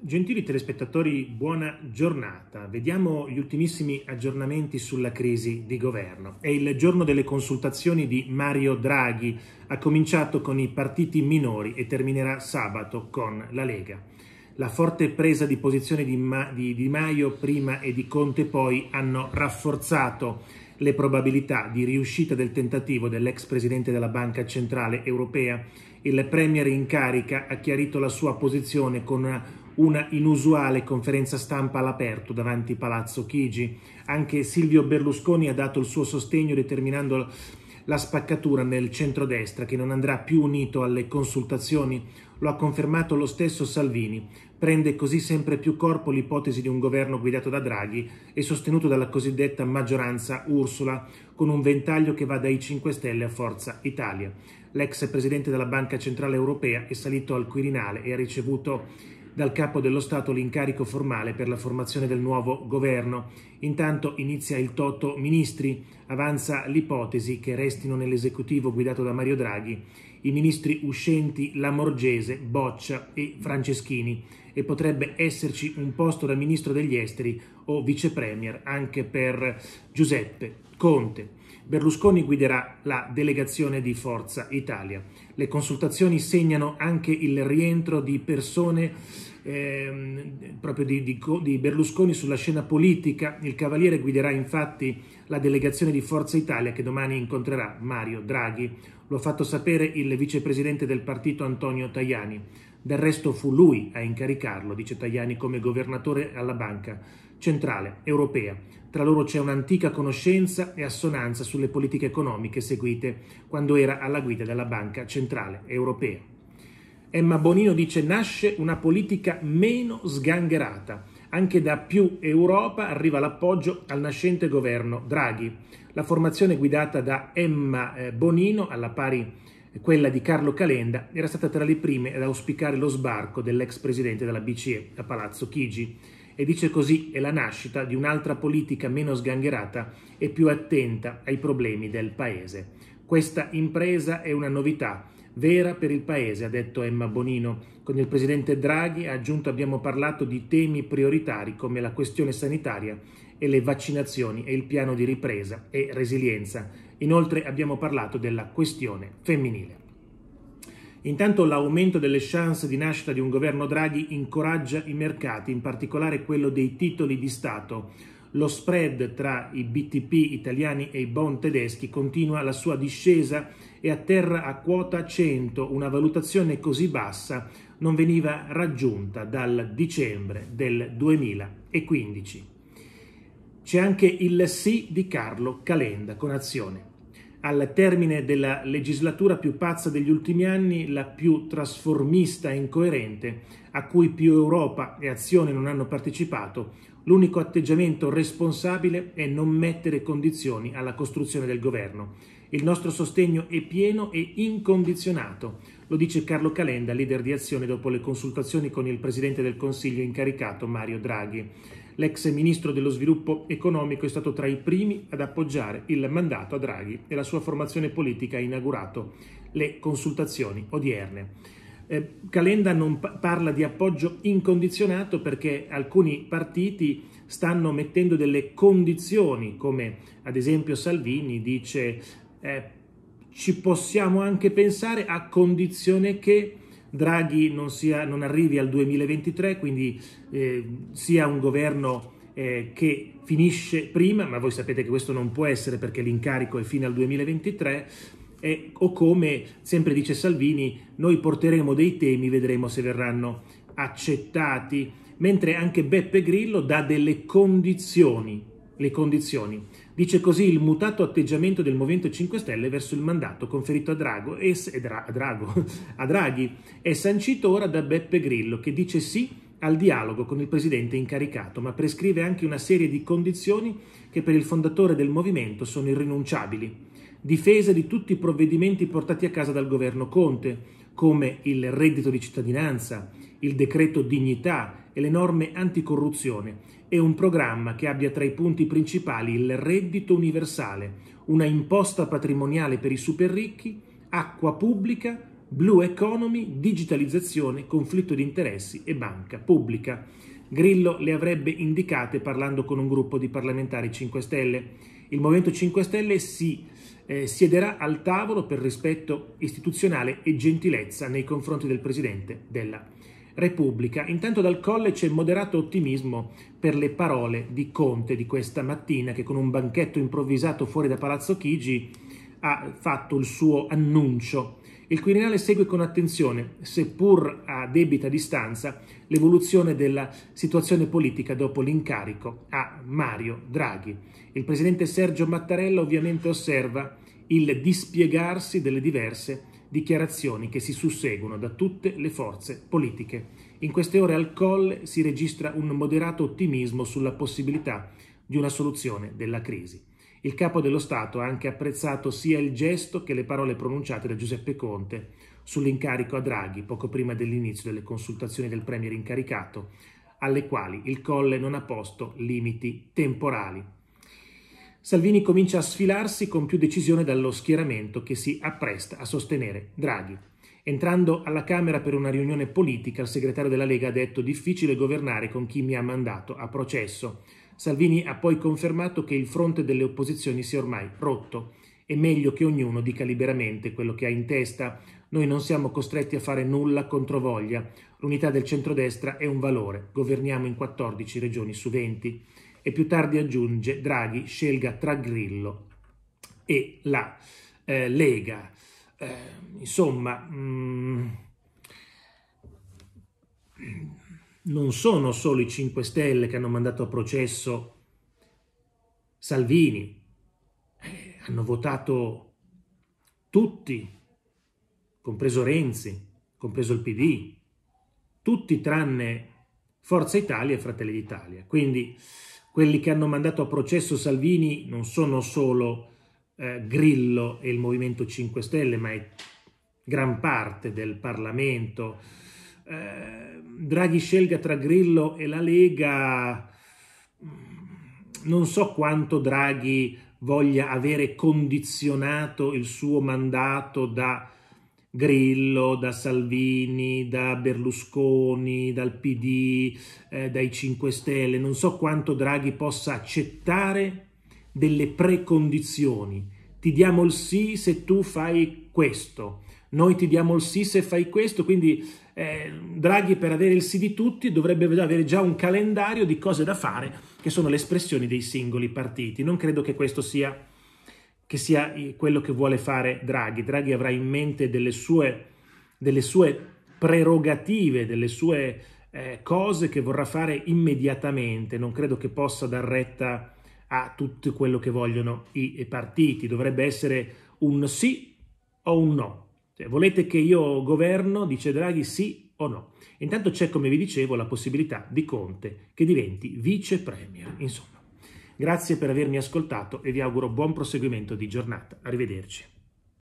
Gentili telespettatori, buona giornata. Vediamo gli ultimissimi aggiornamenti sulla crisi di governo. È il giorno delle consultazioni di Mario Draghi, ha cominciato con i partiti minori e terminerà sabato con la Lega. La forte presa di posizione di, Ma di, di Maio prima e di Conte poi hanno rafforzato le probabilità di riuscita del tentativo dell'ex presidente della Banca Centrale Europea. Il premier in carica ha chiarito la sua posizione con una una inusuale conferenza stampa all'aperto davanti Palazzo Chigi. Anche Silvio Berlusconi ha dato il suo sostegno determinando la spaccatura nel centrodestra che non andrà più unito alle consultazioni, lo ha confermato lo stesso Salvini. Prende così sempre più corpo l'ipotesi di un governo guidato da Draghi e sostenuto dalla cosiddetta maggioranza Ursula, con un ventaglio che va dai 5 Stelle a Forza Italia. L'ex presidente della Banca Centrale Europea è salito al Quirinale e ha ricevuto dal capo dello Stato l'incarico formale per la formazione del nuovo governo. Intanto inizia il toto ministri, avanza l'ipotesi che restino nell'esecutivo guidato da Mario Draghi i ministri uscenti Lamorgese, Boccia e Franceschini e potrebbe esserci un posto da ministro degli esteri o vicepremier anche per Giuseppe Conte. Berlusconi guiderà la delegazione di Forza Italia. Le consultazioni segnano anche il rientro di persone eh, proprio di, di, di Berlusconi sulla scena politica. Il Cavaliere guiderà infatti la delegazione di Forza Italia che domani incontrerà Mario Draghi. Lo ha fatto sapere il vicepresidente del partito Antonio Tajani. Del resto fu lui a incaricarlo, dice Tajani, come governatore alla banca centrale europea. Tra loro c'è un'antica conoscenza e assonanza sulle politiche economiche seguite quando era alla guida della Banca Centrale Europea. Emma Bonino dice nasce una politica meno sgangherata. Anche da più Europa arriva l'appoggio al nascente governo Draghi. La formazione guidata da Emma eh, Bonino, alla pari eh, quella di Carlo Calenda, era stata tra le prime ad auspicare lo sbarco dell'ex presidente della BCE a Palazzo Chigi e dice così è la nascita di un'altra politica meno sgangherata e più attenta ai problemi del Paese. Questa impresa è una novità vera per il Paese, ha detto Emma Bonino. Con il Presidente Draghi, ha aggiunto, abbiamo parlato di temi prioritari come la questione sanitaria e le vaccinazioni e il piano di ripresa e resilienza. Inoltre abbiamo parlato della questione femminile. Intanto l'aumento delle chance di nascita di un governo Draghi incoraggia i mercati, in particolare quello dei titoli di Stato. Lo spread tra i BTP italiani e i bond tedeschi continua la sua discesa e atterra a quota 100, una valutazione così bassa non veniva raggiunta dal dicembre del 2015. C'è anche il sì di Carlo Calenda con azione al termine della legislatura più pazza degli ultimi anni, la più trasformista e incoerente, a cui più Europa e azione non hanno partecipato, l'unico atteggiamento responsabile è non mettere condizioni alla costruzione del governo. Il nostro sostegno è pieno e incondizionato, lo dice Carlo Calenda, leader di azione, dopo le consultazioni con il Presidente del Consiglio incaricato Mario Draghi. L'ex ministro dello sviluppo economico è stato tra i primi ad appoggiare il mandato a Draghi e la sua formazione politica ha inaugurato le consultazioni odierne. Eh, Calenda non parla di appoggio incondizionato perché alcuni partiti stanno mettendo delle condizioni, come ad esempio Salvini dice eh, ci possiamo anche pensare a condizione che Draghi non, sia, non arrivi al 2023, quindi eh, sia un governo eh, che finisce prima, ma voi sapete che questo non può essere perché l'incarico è fino al 2023, e, o come sempre dice Salvini, noi porteremo dei temi, vedremo se verranno accettati, mentre anche Beppe Grillo dà delle condizioni le condizioni. Dice così il mutato atteggiamento del Movimento 5 Stelle verso il mandato conferito a, Drago e, Dra, a, Drago, a Draghi è sancito ora da Beppe Grillo che dice sì al dialogo con il presidente incaricato, ma prescrive anche una serie di condizioni che per il fondatore del movimento sono irrinunciabili. Difesa di tutti i provvedimenti portati a casa dal governo Conte, come il reddito di cittadinanza, il decreto dignità e le norme anticorruzione e un programma che abbia tra i punti principali il reddito universale, una imposta patrimoniale per i super ricchi, acqua pubblica, blue economy, digitalizzazione, conflitto di interessi e banca pubblica. Grillo le avrebbe indicate parlando con un gruppo di parlamentari 5 Stelle. Il Movimento 5 Stelle si eh, siederà al tavolo per rispetto istituzionale e gentilezza nei confronti del Presidente della Repubblica. Intanto dal Colle c'è moderato ottimismo per le parole di Conte di questa mattina che con un banchetto improvvisato fuori da Palazzo Chigi ha fatto il suo annuncio il Quirinale segue con attenzione, seppur a debita distanza, l'evoluzione della situazione politica dopo l'incarico a Mario Draghi. Il presidente Sergio Mattarella ovviamente osserva il dispiegarsi delle diverse dichiarazioni che si susseguono da tutte le forze politiche. In queste ore al Colle si registra un moderato ottimismo sulla possibilità di una soluzione della crisi. Il capo dello Stato ha anche apprezzato sia il gesto che le parole pronunciate da Giuseppe Conte sull'incarico a Draghi poco prima dell'inizio delle consultazioni del Premier incaricato, alle quali il Colle non ha posto limiti temporali. Salvini comincia a sfilarsi con più decisione dallo schieramento che si appresta a sostenere Draghi. Entrando alla Camera per una riunione politica, il segretario della Lega ha detto difficile governare con chi mi ha mandato a processo. Salvini ha poi confermato che il fronte delle opposizioni si è ormai rotto. È meglio che ognuno dica liberamente quello che ha in testa. Noi non siamo costretti a fare nulla contro voglia. L'unità del centrodestra è un valore. Governiamo in 14 regioni su 20. E più tardi aggiunge Draghi scelga tra Grillo e la eh, Lega. Eh, insomma... Mm, non sono solo i 5 Stelle che hanno mandato a processo Salvini, eh, hanno votato tutti, compreso Renzi, compreso il PD, tutti tranne Forza Italia e Fratelli d'Italia. Quindi quelli che hanno mandato a processo Salvini non sono solo eh, Grillo e il Movimento 5 Stelle, ma è gran parte del Parlamento, eh, Draghi scelga tra Grillo e la Lega, mm, non so quanto Draghi voglia avere condizionato il suo mandato da Grillo, da Salvini, da Berlusconi, dal PD, eh, dai 5 Stelle. Non so quanto Draghi possa accettare delle precondizioni. Ti diamo il sì se tu fai questo noi ti diamo il sì se fai questo, quindi eh, Draghi per avere il sì di tutti dovrebbe avere già un calendario di cose da fare che sono le espressioni dei singoli partiti. Non credo che questo sia, che sia eh, quello che vuole fare Draghi. Draghi avrà in mente delle sue, delle sue prerogative, delle sue eh, cose che vorrà fare immediatamente. Non credo che possa dar retta a tutto quello che vogliono i partiti. Dovrebbe essere un sì o un no cioè, volete che io governo, dice Draghi, sì o no? intanto c'è, come vi dicevo, la possibilità di Conte che diventi vice premier. Insomma, grazie per avermi ascoltato e vi auguro buon proseguimento di giornata. Arrivederci.